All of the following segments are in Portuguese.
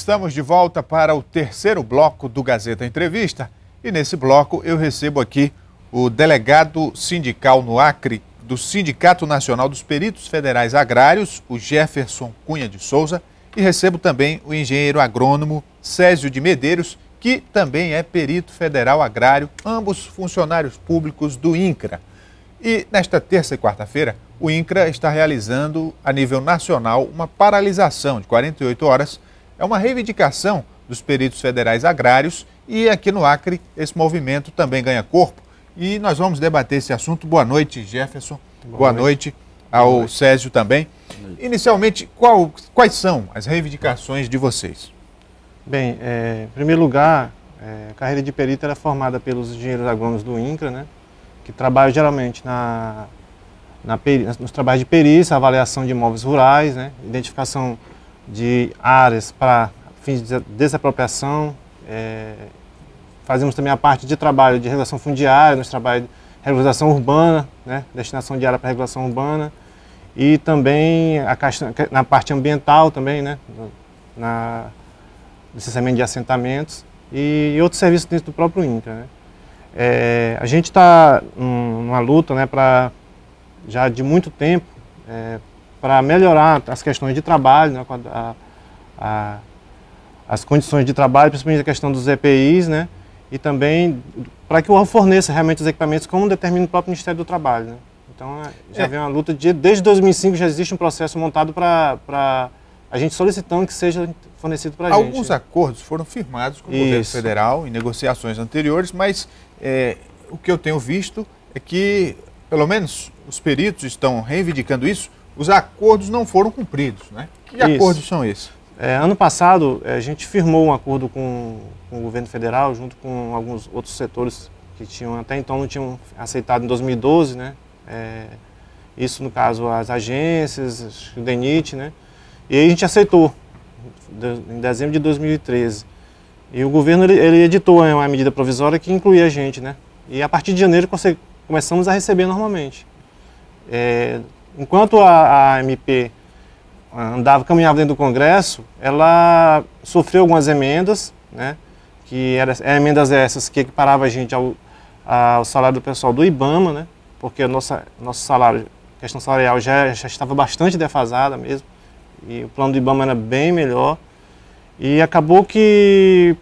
Estamos de volta para o terceiro bloco do Gazeta Entrevista e nesse bloco eu recebo aqui o delegado sindical no Acre do Sindicato Nacional dos Peritos Federais Agrários, o Jefferson Cunha de Souza, e recebo também o engenheiro agrônomo Césio de Medeiros, que também é perito federal agrário, ambos funcionários públicos do INCRA. E nesta terça e quarta-feira, o INCRA está realizando a nível nacional uma paralisação de 48 horas é uma reivindicação dos peritos federais agrários e aqui no Acre esse movimento também ganha corpo. E nós vamos debater esse assunto. Boa noite, Jefferson. Boa, Boa noite. noite ao Boa noite. Césio também. Inicialmente, qual, quais são as reivindicações de vocês? Bem, é, em primeiro lugar, é, a carreira de perito era formada pelos engenheiros agrônomos do INCRA, né, que trabalham geralmente na, na, nos trabalhos de perícia, avaliação de imóveis rurais, né, identificação de áreas para fins de desapropriação. É, fazemos também a parte de trabalho de regulação fundiária, nos trabalhos de regulação urbana, né, destinação de área para regulação urbana, e também a caixa, na parte ambiental também, né, na licenciamento de assentamentos e, e outros serviços dentro do próprio INCA. Né. É, a gente está numa luta né, para já de muito tempo é, para melhorar as questões de trabalho, né, a, a, as condições de trabalho, principalmente a questão dos EPIs, né, e também para que o forneça realmente os equipamentos como determina o próprio Ministério do Trabalho. Né. Então é, já é. vem uma luta de, desde 2005 já existe um processo montado para a gente solicitando que seja fornecido para a gente. Alguns né. acordos foram firmados com o Isso. governo federal em negociações anteriores, mas é, o que eu tenho visto é que, pelo menos, os peritos estão reivindicando isso, os acordos não foram cumpridos, né? Que Isso. acordos são esses? É, ano passado, é, a gente firmou um acordo com, com, o governo federal, junto com alguns outros setores que tinham até então não tinham aceitado em 2012, né? É, isso, no caso, as agências, o DENIT, né? E a gente aceitou, em dezembro de 2013. E o governo, ele, ele editou uma medida provisória que incluía a gente, né? E a partir de janeiro, começamos a receber normalmente. É, enquanto a, a MP ah, andava, caminhava dentro do Congresso, ela sofreu algumas emendas, né? que eram emendas essas que equiparavam a gente ao, ao salário do pessoal do IBAMA, né? porque a nossa, nosso salário, questão salarial já, já estava bastante defasada mesmo, e o plano do IBAMA era bem melhor, e acabou que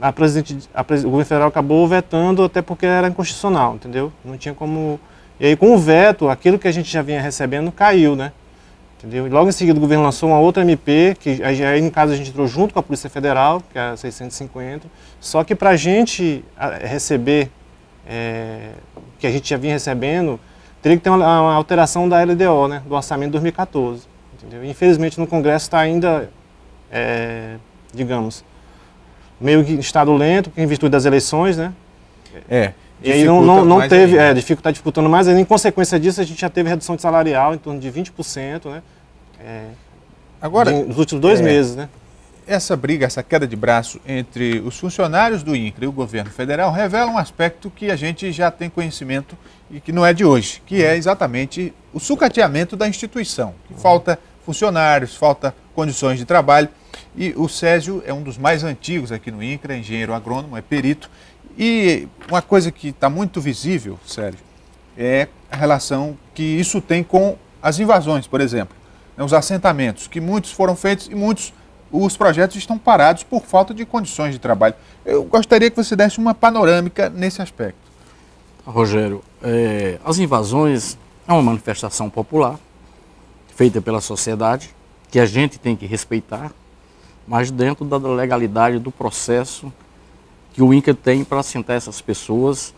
a presidente, a, o governo federal acabou vetando até porque era inconstitucional, entendeu? Não tinha como e aí com o veto, aquilo que a gente já vinha recebendo caiu, né? Entendeu? E logo em seguida o governo lançou uma outra MP, que aí no caso a gente entrou junto com a Polícia Federal, que é a 650, só que para a gente receber, é, que a gente já vinha recebendo, teria que ter uma, uma alteração da LDO, né, do orçamento de 2014. Entendeu? Infelizmente no Congresso está ainda, é, digamos, meio que estado lento, em virtude das eleições, né? É. E aí não, não, não teve, é, dificulta, tá dificultando mais e Em consequência disso, a gente já teve redução de salarial em torno de 20%, né? É, Agora, de, nos últimos dois é, meses, né? Essa briga, essa queda de braço entre os funcionários do INCRE e o governo federal revela um aspecto que a gente já tem conhecimento e que não é de hoje, que é exatamente o sucateamento da instituição. Falta funcionários, falta condições de trabalho. E o Césio é um dos mais antigos aqui no INCRA, é engenheiro agrônomo, é perito, e uma coisa que está muito visível, Sérgio, é a relação que isso tem com as invasões, por exemplo, né, os assentamentos, que muitos foram feitos e muitos os projetos estão parados por falta de condições de trabalho. Eu gostaria que você desse uma panorâmica nesse aspecto. Rogério, é, as invasões é uma manifestação popular feita pela sociedade que a gente tem que respeitar, mas dentro da legalidade do processo que o INCA tem para assentar essas pessoas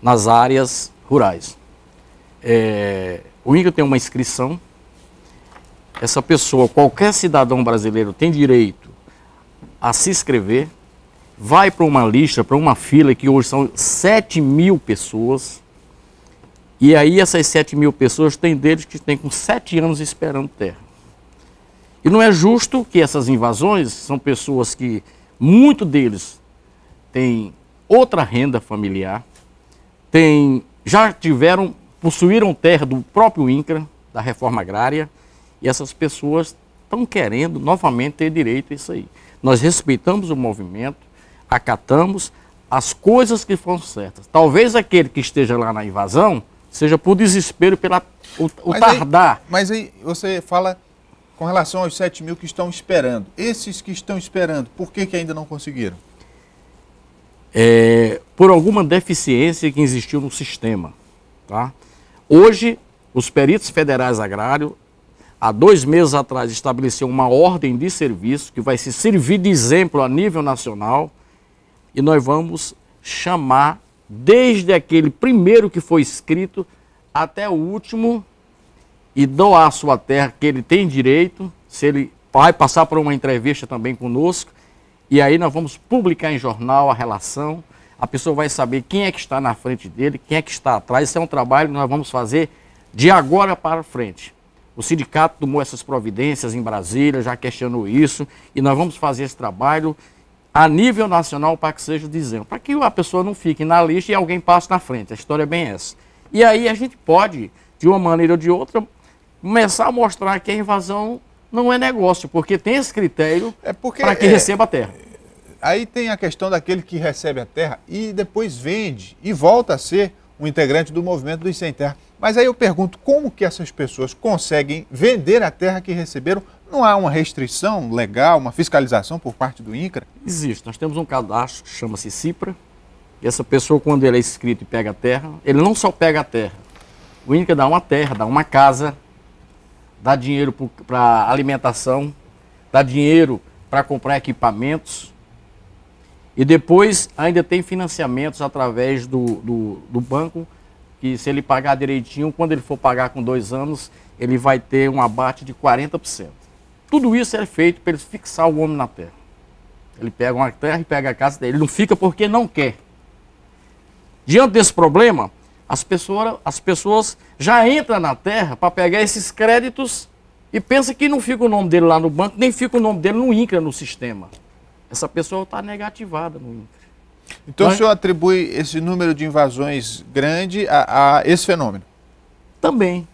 nas áreas rurais. É, o INCA tem uma inscrição, essa pessoa, qualquer cidadão brasileiro tem direito a se inscrever, vai para uma lista, para uma fila que hoje são 7 mil pessoas, e aí essas 7 mil pessoas tem deles que tem com 7 anos esperando terra. E não é justo que essas invasões, são pessoas que, muito deles, tem outra renda familiar, tem, já tiveram, possuíram terra do próprio INCRA, da reforma agrária, e essas pessoas estão querendo novamente ter direito a isso aí. Nós respeitamos o movimento, acatamos as coisas que foram certas. Talvez aquele que esteja lá na invasão seja por desespero, pela, o, o mas tardar. Aí, mas aí você fala com relação aos 7 mil que estão esperando. Esses que estão esperando, por que, que ainda não conseguiram? é, por alguma deficiência que existiu no sistema. Tá? Hoje, os peritos federais agrários, há dois meses atrás, estabeleceram uma ordem de serviço que vai se servir de exemplo a nível nacional e nós vamos chamar desde aquele primeiro que foi escrito até o último e doar a sua terra que ele tem direito, se ele vai passar por uma entrevista também conosco, e aí nós vamos publicar em jornal a relação, a pessoa vai saber quem é que está na frente dele, quem é que está atrás. Isso é um trabalho que nós vamos fazer de agora para frente. O sindicato tomou essas providências em Brasília, já questionou isso, e nós vamos fazer esse trabalho a nível nacional para que seja dizendo, para que a pessoa não fique na lista e alguém passe na frente. A história é bem essa. E aí a gente pode, de uma maneira ou de outra, começar a mostrar que a invasão não é negócio, porque tem esse critério é para quem é, receba a terra. Aí tem a questão daquele que recebe a terra e depois vende e volta a ser um integrante do movimento dos sem terra. Mas aí eu pergunto, como que essas pessoas conseguem vender a terra que receberam? Não há uma restrição legal, uma fiscalização por parte do INCRA? Existe. Nós temos um cadastro que chama-se CIPRA. E essa pessoa, quando ele é inscrito e pega a terra, ele não só pega a terra. O INCRA dá uma terra, dá uma casa, dá dinheiro para alimentação, dá dinheiro para comprar equipamentos. E depois ainda tem financiamentos através do, do, do, banco, que se ele pagar direitinho, quando ele for pagar com dois anos, ele vai ter um abate de 40%. Tudo isso é feito para ele fixar o homem na terra. Ele pega uma terra e pega a casa dele. Ele não fica porque não quer. Diante desse problema, as pessoas, as pessoas já entram na terra para pegar esses créditos e pensa que não fica o nome dele lá no banco, nem fica o nome dele no INCRA no sistema. Essa pessoa está negativada no INCRA. Então Mas, o senhor atribui esse número de invasões grande a, a esse fenômeno? Também.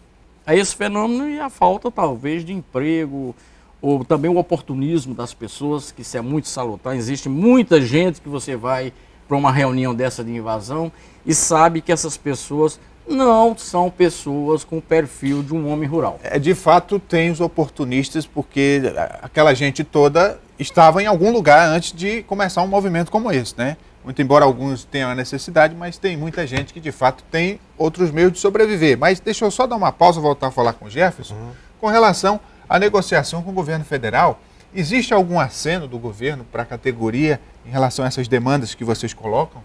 A esse fenômeno e a falta, talvez, de emprego, ou também o oportunismo das pessoas, que isso é muito salutar. Existe muita gente que você vai para uma reunião dessa de invasão e sabe que essas pessoas não são pessoas com o perfil de um homem rural. É, de fato, tem os oportunistas, porque é, aquela gente toda estava em algum lugar antes de começar um movimento como esse, né? Muito embora alguns tenham a necessidade, mas tem muita gente que de fato tem outros meios de sobreviver. Mas deixa eu só dar uma pausa, voltar a falar com o Jefferson, uhum. com relação à negociação com o governo federal. Existe algum aceno do governo para a categoria em relação a essas demandas que vocês colocam?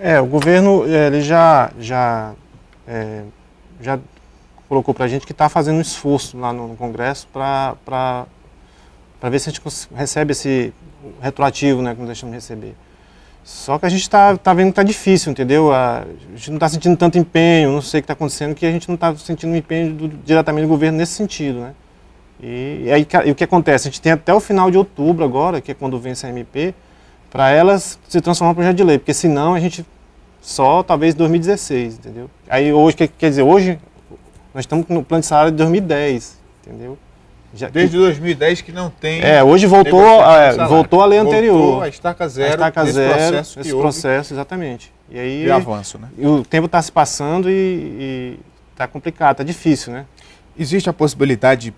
É, o governo é, ele já, já, é, já colocou para a gente que está fazendo um esforço lá no, no Congresso para ver se a gente recebe esse retroativo, né, que não deixamos de receber. Só que a gente está tá vendo que está difícil, entendeu? A, gente não está sentindo tanto empenho, não sei o que está acontecendo, que a gente não está sentindo um empenho do, diretamente do governo nesse sentido, né? E, e aí e o que acontece? A gente tem até o final de outubro agora, que é quando vence a MP, para elas se transformar em projeto de lei, porque senão a gente só talvez 2016, entendeu? Aí hoje, quer dizer, hoje nós estamos no plano de salário de 2010, entendeu? Já, Desde que, 2010 que não tem. É, hoje voltou, a, é, voltou a lei anterior. Voltou a estaca zero. A estaca zero, processo esse processo, exatamente. E aí. E avanço, né? E o tempo está se passando e está complicado, está difícil, né? Existe a possibilidade de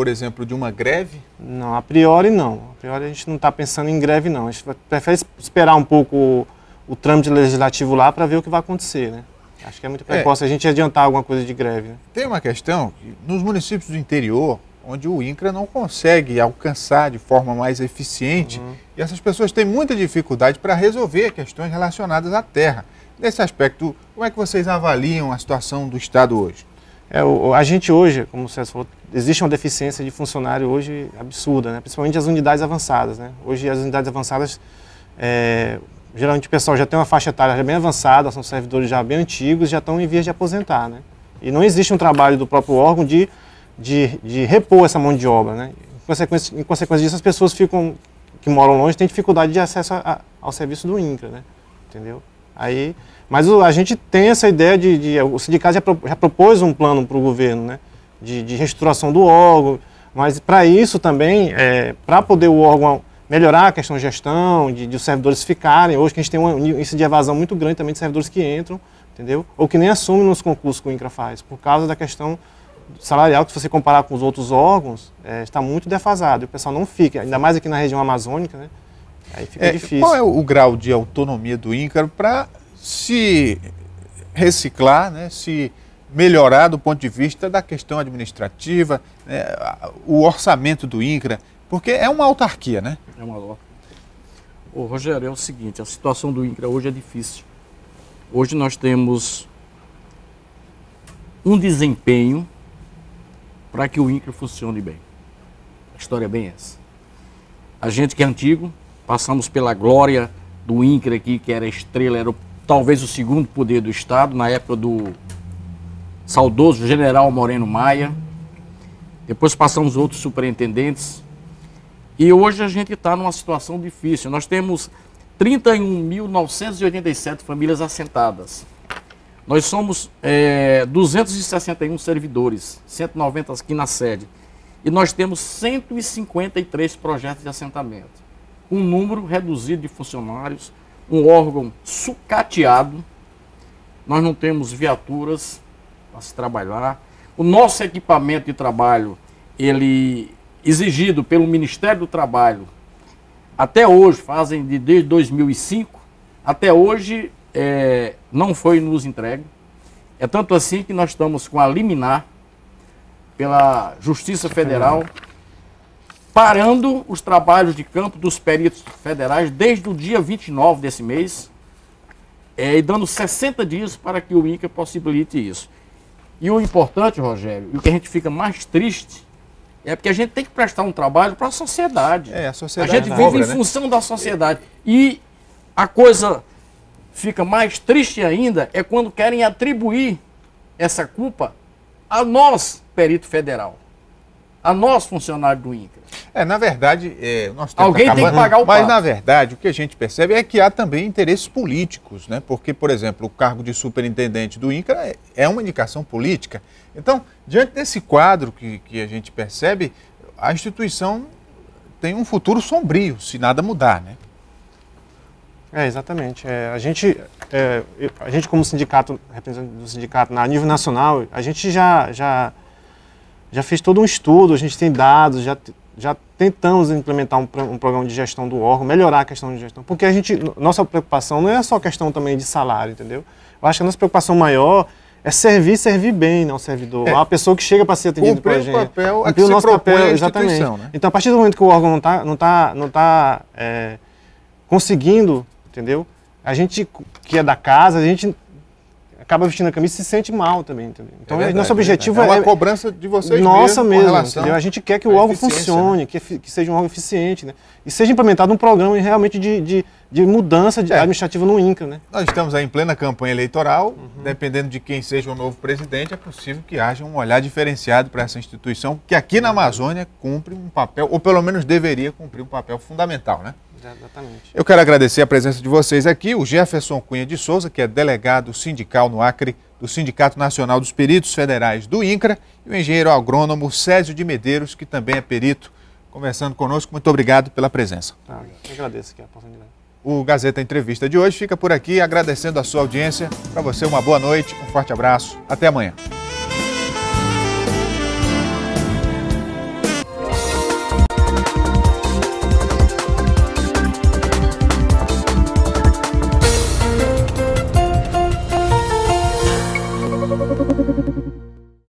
por exemplo, de uma greve? Não, a priori não. A priori a gente não está pensando em greve, não. A gente prefere esperar um pouco o trâmite legislativo lá para ver o que vai acontecer, né? Acho que é muito precoce é. a gente adiantar alguma coisa de greve. Né? Tem uma questão, nos municípios do interior, onde o INCRA não consegue alcançar de forma mais eficiente, uhum. e essas pessoas têm muita dificuldade para resolver questões relacionadas à terra. Nesse aspecto, como é que vocês avaliam a situação do Estado hoje? É, o, a gente hoje, como César falou, existe uma deficiência de funcionário hoje absurda, né? principalmente as unidades avançadas. Né? Hoje as unidades avançadas, é, geralmente o pessoal já tem uma faixa etária bem avançada, são servidores já bem antigos, já estão em vias de aposentar. Né? E não existe um trabalho do próprio órgão de, de, de repor essa mão de obra. Né? Em, consequência, em consequência disso, as pessoas ficam que moram longe têm dificuldade de acesso a, a, ao serviço do INCRA. Né? Entendeu? Aí, mas a gente tem essa ideia de, de o sindicato já, propôs um plano para o governo, né? De, de, reestruturação do órgão, mas para isso também, é, para poder o órgão melhorar a questão de gestão, de, de os servidores ficarem, hoje que a gente tem um índice de evasão muito grande também de servidores que entram, entendeu? Ou que nem assumem nos concursos que o INCRA faz, por causa da questão salarial, que se você comparar com os outros órgãos, é, está muito defasado. E o pessoal não fica, ainda mais aqui na região amazônica, né? Aí fica é, difícil. Qual é o grau de autonomia do Íncaro para se reciclar, né, se melhorar do ponto de vista da questão administrativa, né, o orçamento do INCRA, porque é uma autarquia, né? É uma autarquia. Rogério, é o seguinte, a situação do INCRA hoje é difícil. Hoje nós temos um desempenho para que o INCRA funcione bem. A história é bem essa. A gente que é antigo, passamos pela glória do INCRE aqui, que era estrela, era o, talvez o segundo poder do Estado, na época do saudoso general Moreno Maia. Depois passamos outros superintendentes. E hoje a gente está numa situação difícil. Nós temos 31.987 famílias assentadas. Nós somos é, 261 servidores, 190 aqui na sede. E nós temos 153 projetos de assentamento um número reduzido de funcionários, um órgão sucateado. Nós não temos viaturas para se trabalhar. O nosso equipamento de trabalho, ele exigido pelo Ministério do Trabalho, até hoje, fazem de desde 2005, até hoje é, não foi nos entregue. É tanto assim que nós estamos com a liminar pela Justiça Federal parando os trabalhos de campo dos peritos federais desde o dia 29 desse mês é, e dando 60 dias para que o INCA possibilite isso. E o importante, Rogério, e o que a gente fica mais triste é porque a gente tem que prestar um trabalho para a sociedade. É, a sociedade. A gente vive obra, em né? função da sociedade. E a coisa fica mais triste ainda é quando querem atribuir essa culpa a nós, perito federal a nós, funcionários do INCRA. É, na verdade, é, nós temos Alguém acabando, tem que pagar o Mas, pato. na verdade, o que a gente percebe é que há também interesses políticos, né? Porque, por exemplo, o cargo de superintendente do INCRA é, é uma indicação política. Então, diante desse quadro que, que a gente percebe, a instituição tem um futuro sombrio, se nada mudar, né? É, exatamente. É, a, gente, é, a gente, como sindicato, representante do sindicato a nível nacional, a gente já, já já fez todo um estudo, a gente tem dados, já, já tentamos implementar um, um programa de gestão do órgão, melhorar a questão de gestão, porque a gente, nossa preocupação não é só questão também de salário, entendeu? Eu acho que a nossa preocupação maior é servir, servir bem não né, servidor. É. A pessoa que chega para ser atendida pela gente. Papel é que o nosso papel, exatamente. Né? Então, a partir do momento que o órgão não está não tá, não tá, é, conseguindo, entendeu? A gente que é da casa, a gente acaba vestindo a camisa e se sente mal também. também. Então, é verdade, nosso é objetivo é. É uma é cobrança de vocês Nossa mesmo. A gente quer que o algo né? funcione, né? que, que, seja um algo eficiente, né? E seja implementado um programa realmente de, de de mudança de é. administrativa no INCRA, né? Nós estamos aí em plena campanha eleitoral, uhum. dependendo de quem seja o novo presidente, é possível que haja um olhar diferenciado para essa instituição, que aqui na Amazônia cumpre um papel, ou pelo menos deveria cumprir um papel fundamental, né? Exatamente. Eu quero agradecer a presença de vocês aqui, o Jefferson Cunha de Souza, que é delegado sindical no Acre, do Sindicato Nacional dos Peritos Federais do INCRA, e o engenheiro agrônomo Césio de Medeiros, que também é perito, conversando conosco. Muito obrigado pela presença. Ah, eu agradeço aqui a oportunidade. O Gazeta Entrevista de hoje fica por aqui, agradecendo a sua audiência. Para você, uma boa noite, um forte abraço. Até amanhã.